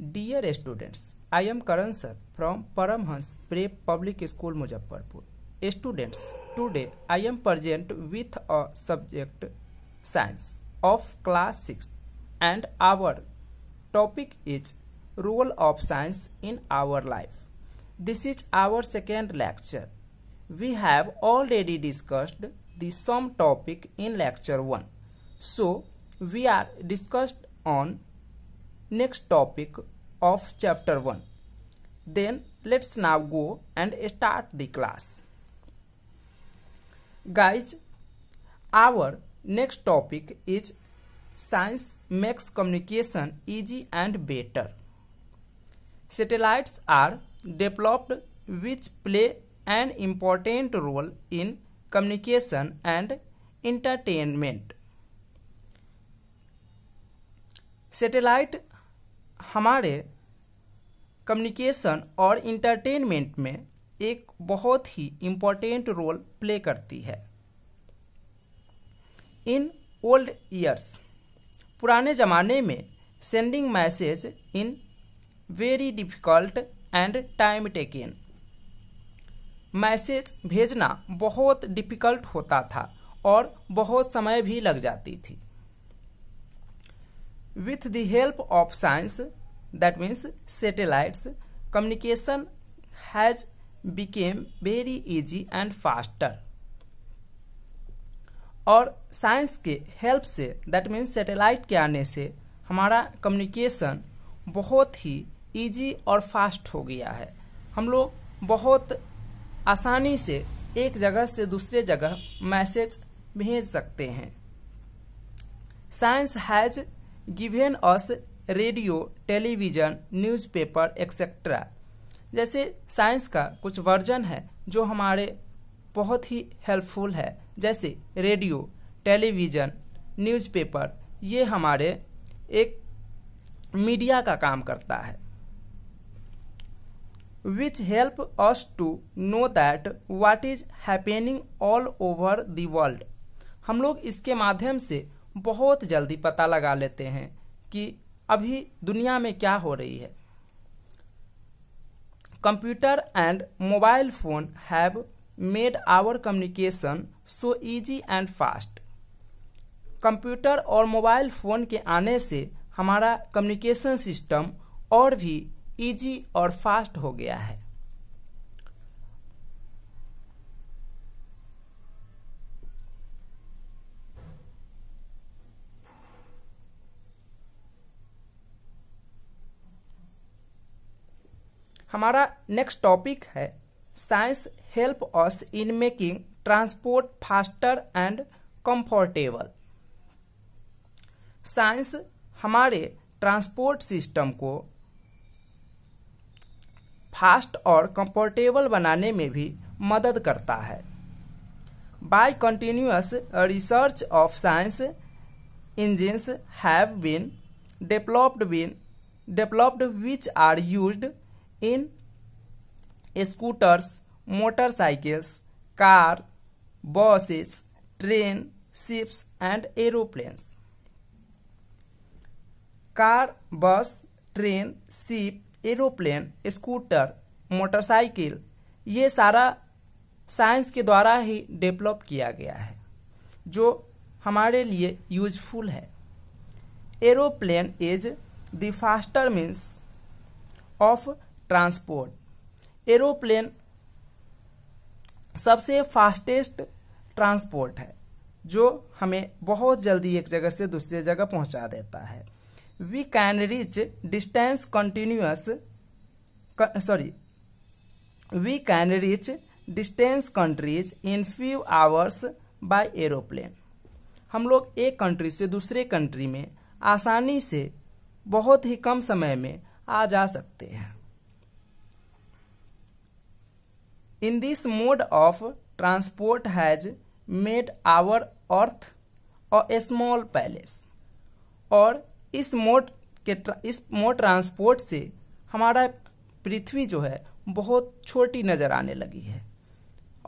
Dear students, I am Karan sir from Paramhans Prep Public School Muzaffarpur. Students, today I am present with a subject science of class 6 and our topic is role of science in our life. This is our second lecture. We have already discussed the some topic in lecture 1. So, we are discussed on next topic of chapter 1. Then let's now go and start the class. Guys, our next topic is Science makes communication easy and better. Satellites are developed which play an important role in communication and entertainment. Satellite हमारे communication और entertainment में एक बहुत ही important role play करती है in old years पुराने ज़माने में sending message in very difficult and time taking message भेजना बहुत डिफ़िकल्ट होता था और बहुत समय भी लग जाती थी with the help of science that means satellites communication has became very easy and faster और साइंस के हेल्प से दैट मीन्स सेटेलाइट के आने से हमारा कम्युनिकेशन बहुत ही इजी और फास्ट हो गया है हम लोग बहुत आसानी से एक जगह से दूसरे जगह मैसेज भेज सकते हैं science has given us radio television newspaper etcetera जैसे साइंस का कुछ वर्जन है जो हमारे बहुत ही हेल्पफुल है जैसे रेडियो टेलीविज़न न्यूज़पेपर ये हमारे एक मीडिया का काम करता है which help us to know that what is happening all over the world हम लोग इसके माध्यम से बहुत जल्दी पता लगा लेते हैं कि अभी दुनिया में क्या हो रही है computer and mobile phone have made our communication so easy and fast computer और मोबाइल फ़ोन के आने से हमारा कम्युनिकेशन सिस्टम और भी इजी और फास्ट हो गया है हमारा नेक्स्ट टॉपिक है science help us in making transport faster and comfortable science हमारे ट्रांसपोर्ट सिस्टम को फास्ट और कंफर्टेबल बनाने में भी मदद करता है by continuous research of science engines have been developed been developed which are used in scooters motorcycles car buses train ships and aeroplanes car bus train ship aeroplane scooter motorcycle ये सारा science के द्वारा ही develop किया गया है जो हमारे लिए यूजफुल है aeroplane is the faster means of transport aeroplane सबसे फास्टेस्ट ट्रांसपोर्ट है जो हमें बहुत जल्दी एक जगह से दूसरी जगह पहुंचा देता है we can reach distance continuous sorry we can reach distance countries in few hours by aeroplane हम लोग एक कंट्री से दूसरे कंट्री में आसानी से बहुत ही कम समय में आ जा सकते हैं in this mode of transport has made our earth a small palace और इस मोड के इस मोड ट्रांसपोर्ट से हमारा पृथ्वी जो है बहुत छोटी नज़र आने लगी है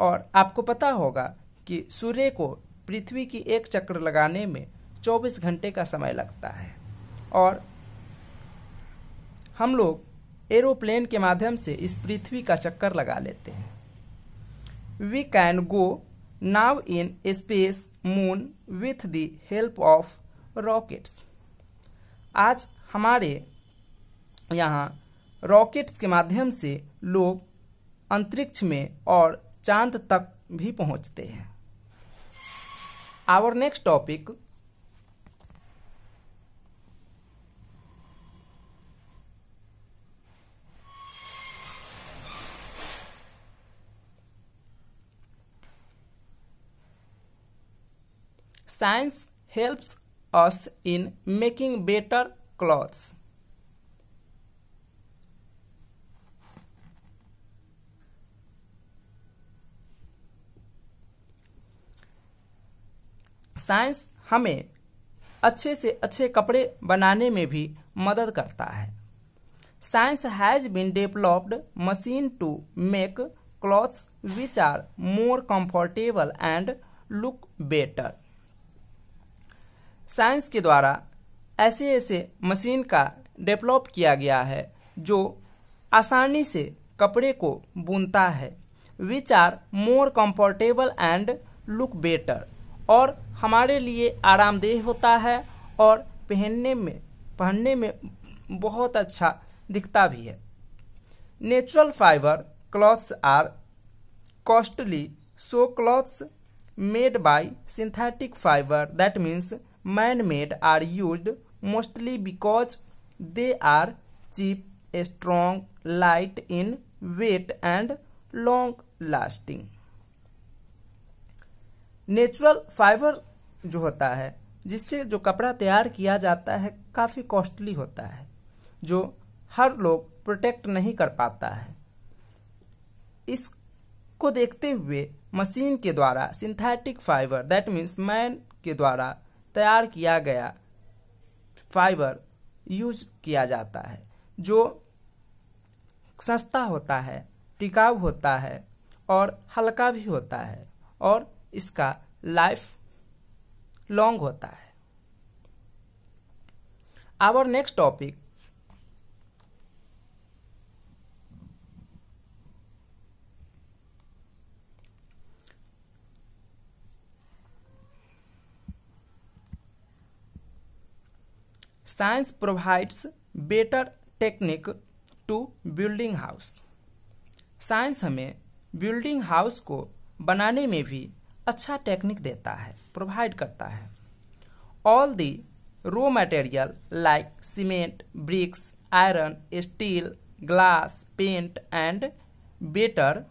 और आपको पता होगा कि सूर्य को पृथ्वी की एक चक्र लगाने में 24 घंटे का समय लगता है और हम लोग एरोप्लेन के माध्यम से इस पृथ्वी का चक्कर लगा लेते हैं we can go now in space moon with the help of rockets आज हमारे यहाँ रॉकेट्स के माध्यम से लोग अंतरिक्ष में और चांद तक भी पहुँचते हैं our next topic science helps us in making better clothes. Science हमें अच्छे से अच्छे कपड़े बनाने में भी मदद करता है science has been developed machine to make clothes which are more comfortable and look better science के द्वारा ऐसे ऐसे मशीन का डेवलप किया गया है जो आसानी से कपड़े को बुनता है which are more comfortable and look better और हमारे लिए आरामदेह होता है और पहनने में पहनने में बहुत अच्छा दिखता भी है natural fibre clothes are costly so clothes made by synthetic fibre that means man-made are used mostly because they are cheap, strong, light in weight and long lasting. Natural fibre जो होता है जिससे जो कपड़ा तैयार किया जाता है काफ़ी कॉस्टली होता है जो हर लोग प्रोटेक्ट नहीं कर पाता है इसको देखते हुए मशीन के द्वारा synthetic fibre that means man के द्वारा तैयार किया गया फाइबर यूज किया जाता है जो सस्ता होता है टिकाऊ होता है और हल्का भी होता है और इसका लाइफ लॉन्ग होता है our next topic science provides better technique to building house science हमें बिल्डिंग हाउस को बनाने में भी अच्छा टेक्निक देता है प्रोवाइड करता है all the raw material like cement bricks iron steel glass paint and better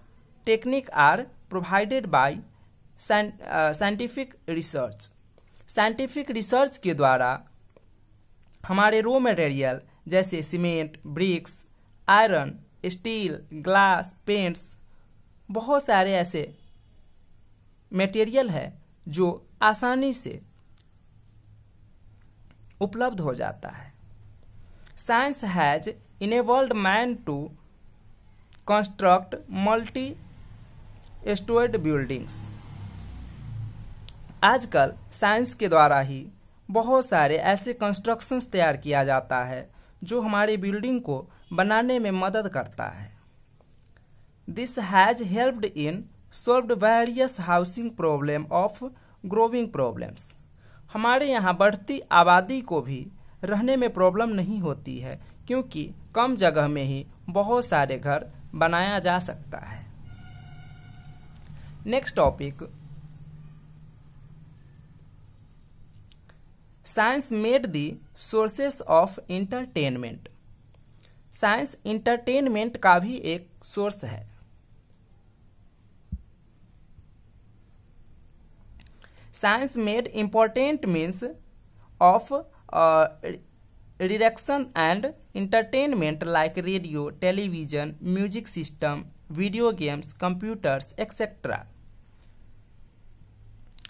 technique are provided by scientific research scientific research के द्वारा हमारे रो मटेरियल जैसे cement bricks iron steel glass paints बहुत सारे ऐसे मटेरियल है जो आसानी से उपलब्ध हो जाता है science has enabled man to construct multi stored buildings आजकल साइंस के द्वारा ही बहुत सारे ऐसे कंस्ट्रक्शंस तैयार किया जाता है जो हमारे बिल्डिंग को बनाने में मदद करता है this has helped in solved various housing problem of growing problems हमारे यहाँ बढ़ती आबादी को भी रहने में प्रॉब्लम नहीं होती है क्योंकि कम जगह में ही बहुत सारे घर बनाया जा सकता है next topic science made the sources of entertainment science entertainment का भी एक सोर्स है science made important means of reduction and entertainment like radio television music system video games computers etcetera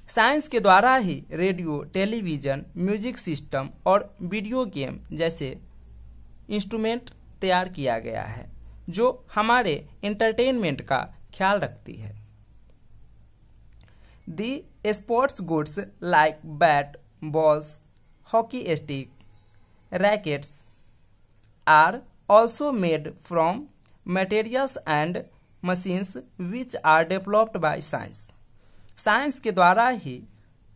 science के द्वारा ही रेडियो टेलीविजन म्यूजिक सिस्टम और video game जैसे instrument तैयार किया गया है जो हमारे एंटरटेनमेंट का ख्याल रखती है the sports goods like bat balls hockey stick rackets are also made from materials and machines which are developed by science science के द्वारा ही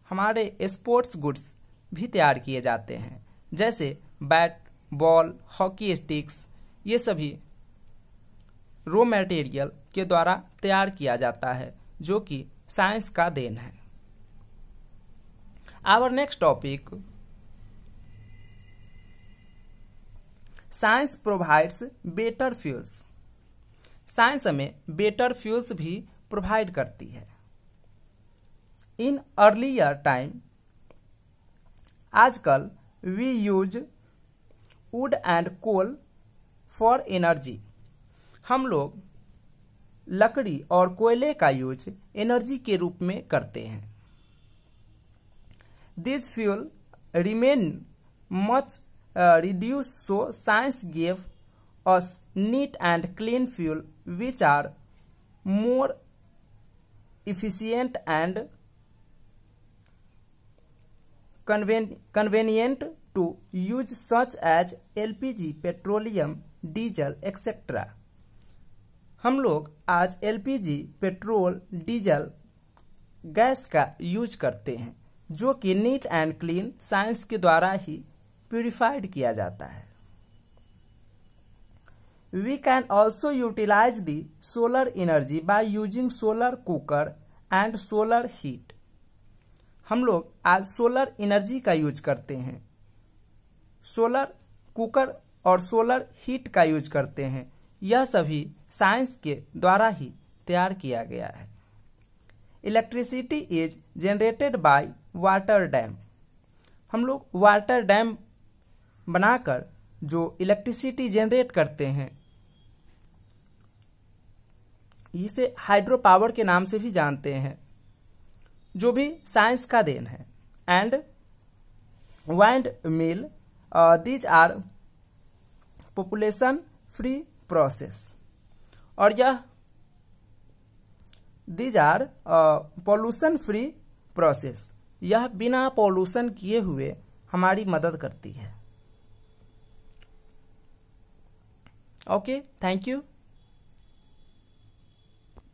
हमारे स्पोर्ट्स गुड्स भी तैयार किए जाते हैं जैसे बैट बॉल हॉकी स्टिक्स ये सभी रो मटेरियल के द्वारा तैयार किया जाता है जो कि साइंस का देन है our next topic science provides better fuels science हमें बेटर फ्यूल्स भी प्रोवाइड करती है इन अर्लियर टाइम आजकल we use wood and coal for energy हम लोग लकड़ी और कोयले का यूज एनर्जी के रूप में करते हैं this fuel remain much reduce so science gave us neat and clean fuel which are more efficient and use such as L P G petroleum diesel etcetera हम लोग आज एलपीजी पेट्रोल डीजल गैस का use करते हैं जो कि NEET and clean science के द्वारा ही प्यूरिफाइड किया जाता है we can also utilise the solar energy by using solar cooker and solar heat हम लोग आज सोलर एनर्जी का यूज करते हैं सोलर कुकर और सोलर हीट का यूज करते हैं यह सभी साइंस के द्वारा ही तैयार किया गया है electricity is generated by water dam हम लोग वाटर डैम बनाकर जो इलेक्ट्रिसिटी जनरेट करते हैं इसे हाइड्रो पावर के नाम से भी जानते हैं जो भी साइंस का देन है and wind mill these are population free process और यह these are pollution free process यह बिना पॉल्यूशन किए हुए हमारी मदद करती है ओके थैंक यू